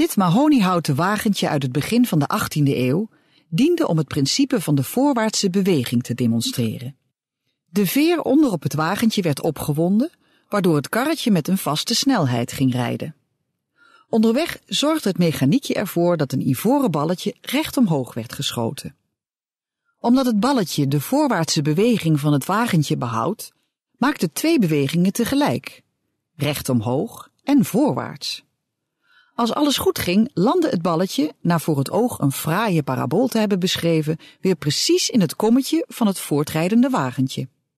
Dit mahoniehouten wagentje uit het begin van de 18e eeuw diende om het principe van de voorwaartse beweging te demonstreren. De veer onder op het wagentje werd opgewonden, waardoor het karretje met een vaste snelheid ging rijden. Onderweg zorgde het mechaniekje ervoor dat een ivoren balletje recht omhoog werd geschoten. Omdat het balletje de voorwaartse beweging van het wagentje behoudt, maakt het twee bewegingen tegelijk: recht omhoog en voorwaarts. Als alles goed ging, landde het balletje, na voor het oog een fraaie parabool te hebben beschreven, weer precies in het kommetje van het voortrijdende wagentje.